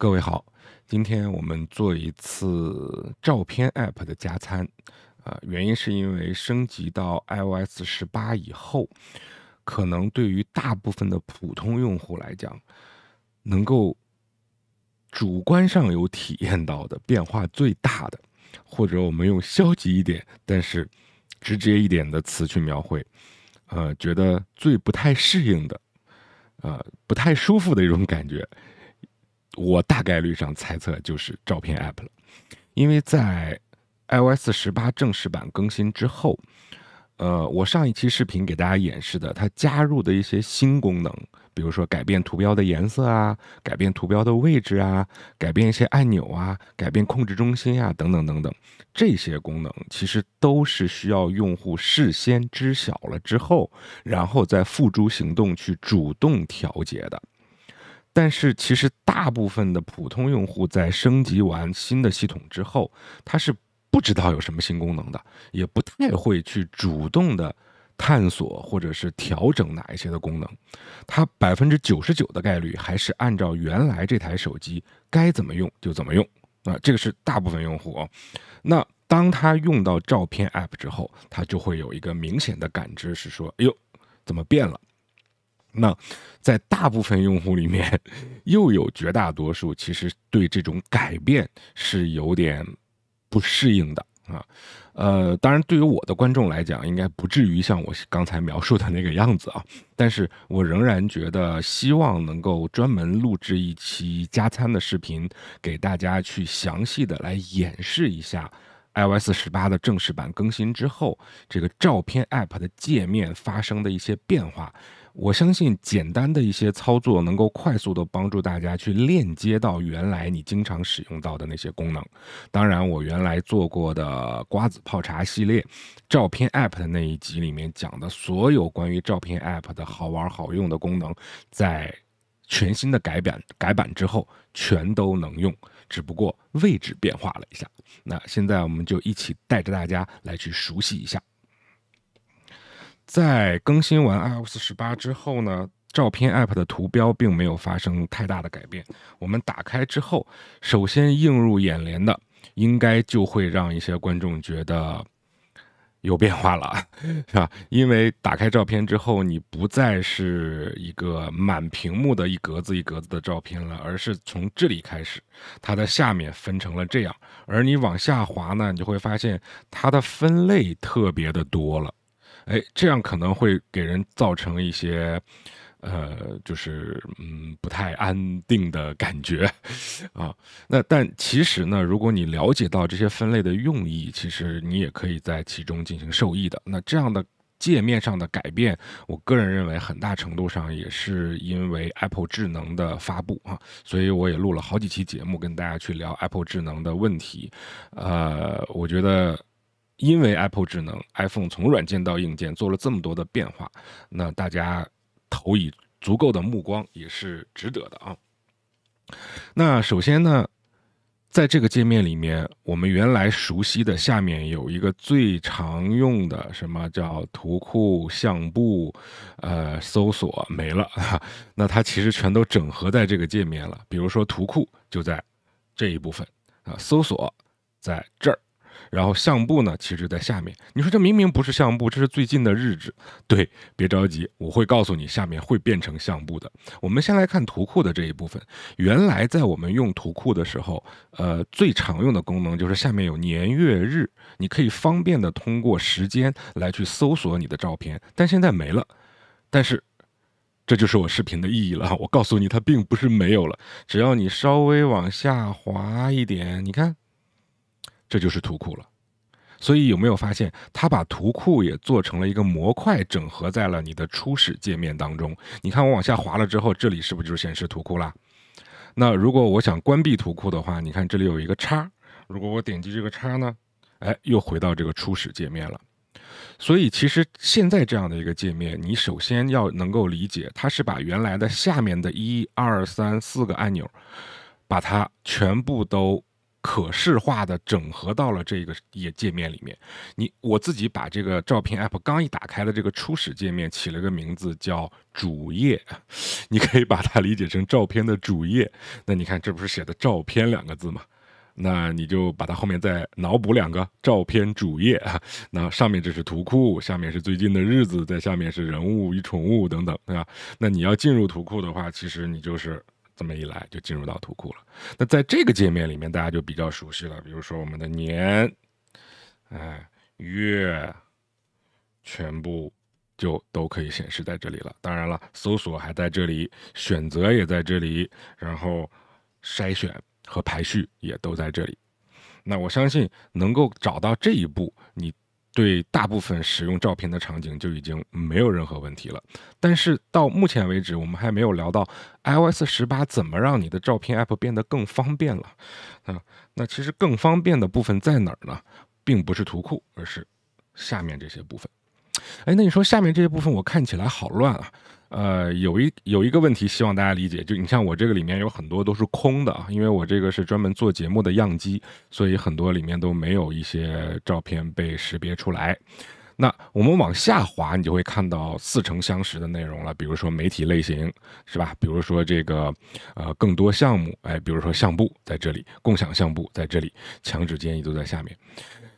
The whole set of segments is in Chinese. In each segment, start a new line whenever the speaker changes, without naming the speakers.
各位好，今天我们做一次照片 App 的加餐，啊，原因是因为升级到 iOS 十八以后，可能对于大部分的普通用户来讲，能够主观上有体验到的变化最大的，或者我们用消极一点但是直接一点的词去描绘，呃，觉得最不太适应的，呃，不太舒服的一种感觉。我大概率上猜测就是照片 App 了，因为在 iOS 十八正式版更新之后，呃，我上一期视频给大家演示的它加入的一些新功能，比如说改变图标的颜色啊，改变图标的位置啊，改变一些按钮啊，改变控制中心啊，等等等等，这些功能其实都是需要用户事先知晓了之后，然后再付诸行动去主动调节的。但是其实大部分的普通用户在升级完新的系统之后，他是不知道有什么新功能的，也不太会去主动的探索或者是调整哪一些的功能。他百分之九十九的概率还是按照原来这台手机该怎么用就怎么用。啊，这个是大部分用户啊。那当他用到照片 App 之后，他就会有一个明显的感知，是说，哎呦，怎么变了？那，在大部分用户里面，又有绝大多数其实对这种改变是有点不适应的啊。呃，当然，对于我的观众来讲，应该不至于像我刚才描述的那个样子啊。但是我仍然觉得，希望能够专门录制一期加餐的视频，给大家去详细的来演示一下。iOS 十八的正式版更新之后，这个照片 App 的界面发生的一些变化，我相信简单的一些操作能够快速的帮助大家去链接到原来你经常使用到的那些功能。当然，我原来做过的瓜子泡茶系列照片 App 的那一集里面讲的所有关于照片 App 的好玩好用的功能，在全新的改版改版之后，全都能用。只不过位置变化了一下。那现在我们就一起带着大家来去熟悉一下。在更新完 iOS 十八之后呢，照片 App 的图标并没有发生太大的改变。我们打开之后，首先映入眼帘的，应该就会让一些观众觉得。有变化了，是吧？因为打开照片之后，你不再是一个满屏幕的一格子一格子的照片了，而是从这里开始，它的下面分成了这样。而你往下滑呢，你就会发现它的分类特别的多了，哎，这样可能会给人造成一些。呃，就是嗯，不太安定的感觉，啊，那但其实呢，如果你了解到这些分类的用意，其实你也可以在其中进行受益的。那这样的界面上的改变，我个人认为很大程度上也是因为 Apple 智能的发布啊，所以我也录了好几期节目跟大家去聊 Apple 智能的问题。呃，我觉得因为 Apple 智能 iPhone 从软件到硬件做了这么多的变化，那大家。投以足够的目光也是值得的啊。那首先呢，在这个界面里面，我们原来熟悉的下面有一个最常用的，什么叫图库相簿，呃，搜索没了哈，那它其实全都整合在这个界面了。比如说图库就在这一部分啊，搜索在这儿。然后相簿呢，其实，在下面。你说这明明不是相簿，这是最近的日志。对，别着急，我会告诉你，下面会变成相簿的。我们先来看图库的这一部分。原来在我们用图库的时候，呃，最常用的功能就是下面有年月日，你可以方便的通过时间来去搜索你的照片。但现在没了。但是，这就是我视频的意义了。我告诉你，它并不是没有了，只要你稍微往下滑一点，你看。这就是图库了，所以有没有发现，它把图库也做成了一个模块，整合在了你的初始界面当中？你看我往下滑了之后，这里是不是就是显示图库啦？那如果我想关闭图库的话，你看这里有一个叉，如果我点击这个叉呢，哎，又回到这个初始界面了。所以其实现在这样的一个界面，你首先要能够理解，它是把原来的下面的一二三四个按钮，把它全部都。可视化的整合到了这个页界面里面。你我自己把这个照片 App 刚一打开的这个初始界面起了个名字叫主页，你可以把它理解成照片的主页。那你看这不是写的照片两个字吗？那你就把它后面再脑补两个照片主页。那上面这是图库，下面是最近的日子，在下面是人物与宠物等等，对吧？那你要进入图库的话，其实你就是。这么一来就进入到图库了。那在这个界面里面，大家就比较熟悉了。比如说我们的年、哎月，全部就都可以显示在这里了。当然了，搜索还在这里，选择也在这里，然后筛选和排序也都在这里。那我相信能够找到这一步，你。对大部分使用照片的场景就已经没有任何问题了。但是到目前为止，我们还没有聊到 iOS 十八怎么让你的照片 App 变得更方便了。啊，那其实更方便的部分在哪儿呢？并不是图库，而是下面这些部分。哎，那你说下面这些部分我看起来好乱啊。呃，有一有一个问题，希望大家理解，就你像我这个里面有很多都是空的啊，因为我这个是专门做节目的样机，所以很多里面都没有一些照片被识别出来。那我们往下滑，你就会看到似曾相识的内容了，比如说媒体类型，是吧？比如说这个，呃，更多项目，哎，比如说相簿在这里，共享相簿在这里，墙纸建议都在下面。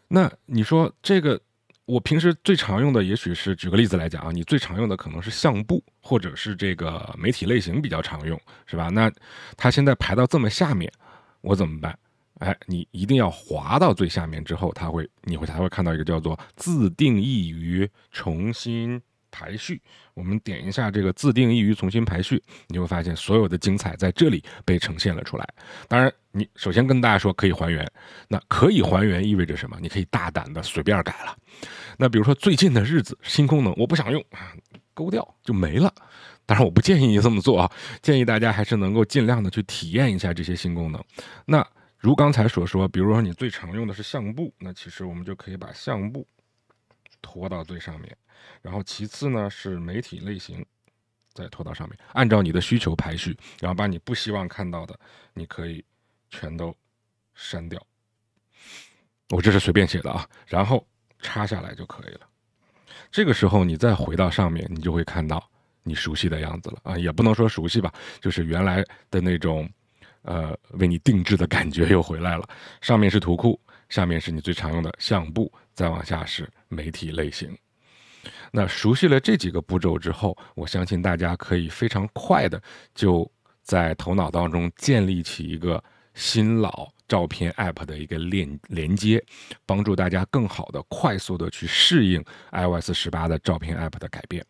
那你说这个？我平时最常用的，也许是举个例子来讲啊，你最常用的可能是相簿，或者是这个媒体类型比较常用，是吧？那它现在排到这么下面，我怎么办？哎，你一定要滑到最下面之后，它会，你会，才会看到一个叫做自定义于重新。排序，我们点一下这个自定义于重新排序，你会发现所有的精彩在这里被呈现了出来。当然，你首先跟大家说可以还原，那可以还原意味着什么？你可以大胆的随便改了。那比如说最近的日子新功能我不想用，勾掉就没了。当然我不建议你这么做啊，建议大家还是能够尽量的去体验一下这些新功能。那如刚才所说，比如说你最常用的是相簿，那其实我们就可以把相簿。拖到最上面，然后其次呢是媒体类型，再拖到上面，按照你的需求排序，然后把你不希望看到的，你可以全都删掉。我这是随便写的啊，然后插下来就可以了。这个时候你再回到上面，你就会看到你熟悉的样子了啊，也不能说熟悉吧，就是原来的那种，呃，为你定制的感觉又回来了。上面是图库，下面是你最常用的相簿。再往下是媒体类型。那熟悉了这几个步骤之后，我相信大家可以非常快的就在头脑当中建立起一个新老照片 App 的一个链连接，帮助大家更好的、快速的去适应 iOS 十八的照片 App 的改变。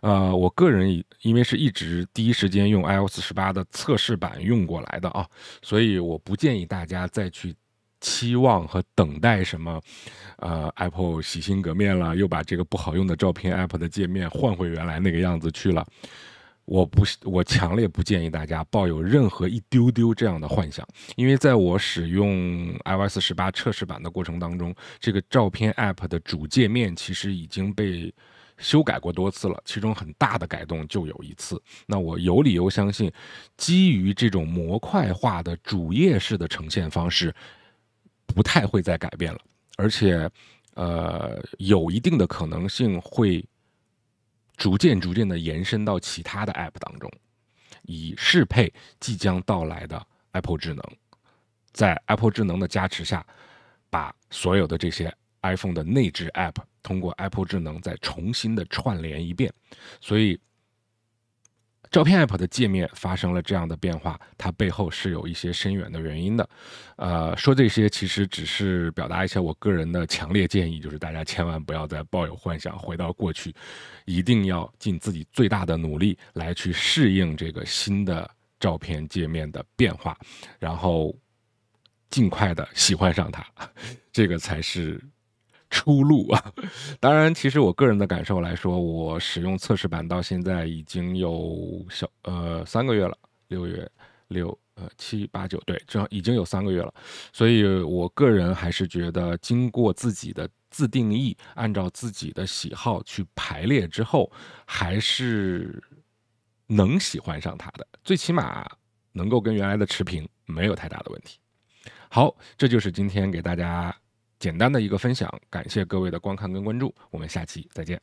呃，我个人因为是一直第一时间用 iOS 十八的测试版用过来的啊，所以我不建议大家再去。期望和等待什么？呃，Apple 洗心革面了，又把这个不好用的照片 App 的界面换回原来那个样子去了。我不，我强烈不建议大家抱有任何一丢丢这样的幻想，因为在我使用 iOS 十八测试版的过程当中，这个照片 App 的主界面其实已经被修改过多次了，其中很大的改动就有一次。那我有理由相信，基于这种模块化的主页式的呈现方式。不太会再改变了，而且，呃，有一定的可能性会逐渐逐渐的延伸到其他的 App 当中，以适配即将到来的 Apple 智能。在 Apple 智能的加持下，把所有的这些 iPhone 的内置 App 通过 Apple 智能再重新的串联一遍，所以。照片 App 的界面发生了这样的变化，它背后是有一些深远的原因的。呃，说这些其实只是表达一下我个人的强烈建议，就是大家千万不要再抱有幻想，回到过去，一定要尽自己最大的努力来去适应这个新的照片界面的变化，然后尽快的喜欢上它，这个才是。出路啊！当然，其实我个人的感受来说，我使用测试版到现在已经有小呃三个月了，六月六呃七八九对，这样已经有三个月了。所以我个人还是觉得，经过自己的自定义，按照自己的喜好去排列之后，还是能喜欢上它的，最起码能够跟原来的持平，没有太大的问题。好，这就是今天给大家。简单的一个分享，感谢各位的观看跟关注，我们下期再见。